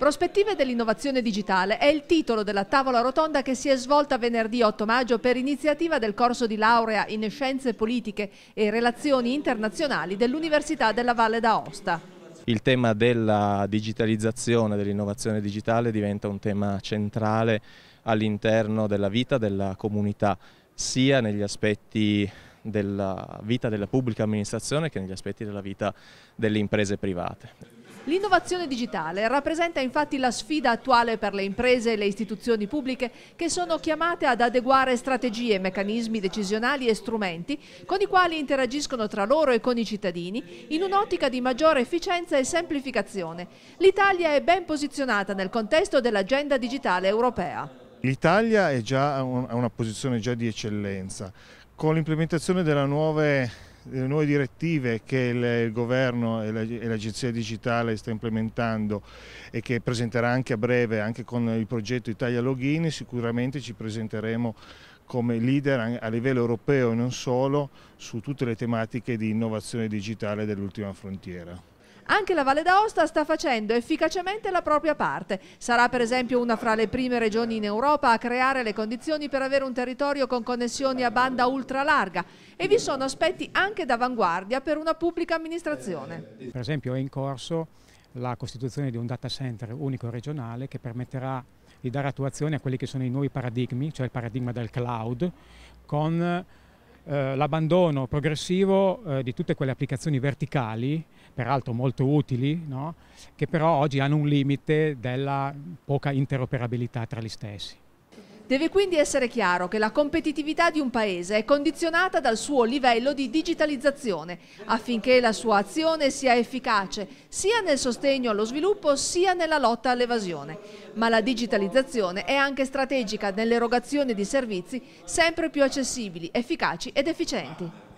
Prospettive dell'innovazione digitale è il titolo della tavola rotonda che si è svolta venerdì 8 maggio per iniziativa del corso di laurea in Scienze Politiche e Relazioni Internazionali dell'Università della Valle d'Aosta. Il tema della digitalizzazione, dell'innovazione digitale diventa un tema centrale all'interno della vita della comunità, sia negli aspetti della vita della pubblica amministrazione che negli aspetti della vita delle imprese private. L'innovazione digitale rappresenta infatti la sfida attuale per le imprese e le istituzioni pubbliche che sono chiamate ad adeguare strategie, meccanismi decisionali e strumenti con i quali interagiscono tra loro e con i cittadini in un'ottica di maggiore efficienza e semplificazione. L'Italia è ben posizionata nel contesto dell'agenda digitale europea. L'Italia è ha una posizione già di eccellenza. Con l'implementazione delle nuove le nuove direttive che il governo e l'agenzia digitale sta implementando e che presenterà anche a breve anche con il progetto Italia Login sicuramente ci presenteremo come leader a livello europeo e non solo su tutte le tematiche di innovazione digitale dell'ultima frontiera anche la Valle d'Aosta sta facendo efficacemente la propria parte. Sarà per esempio una fra le prime regioni in Europa a creare le condizioni per avere un territorio con connessioni a banda ultralarga e vi sono aspetti anche d'avanguardia per una pubblica amministrazione. Per esempio è in corso la costituzione di un data center unico regionale che permetterà di dare attuazione a quelli che sono i nuovi paradigmi, cioè il paradigma del cloud, con eh, l'abbandono progressivo eh, di tutte quelle applicazioni verticali, peraltro molto utili, no? che però oggi hanno un limite della poca interoperabilità tra gli stessi. Deve quindi essere chiaro che la competitività di un paese è condizionata dal suo livello di digitalizzazione affinché la sua azione sia efficace sia nel sostegno allo sviluppo sia nella lotta all'evasione. Ma la digitalizzazione è anche strategica nell'erogazione di servizi sempre più accessibili, efficaci ed efficienti.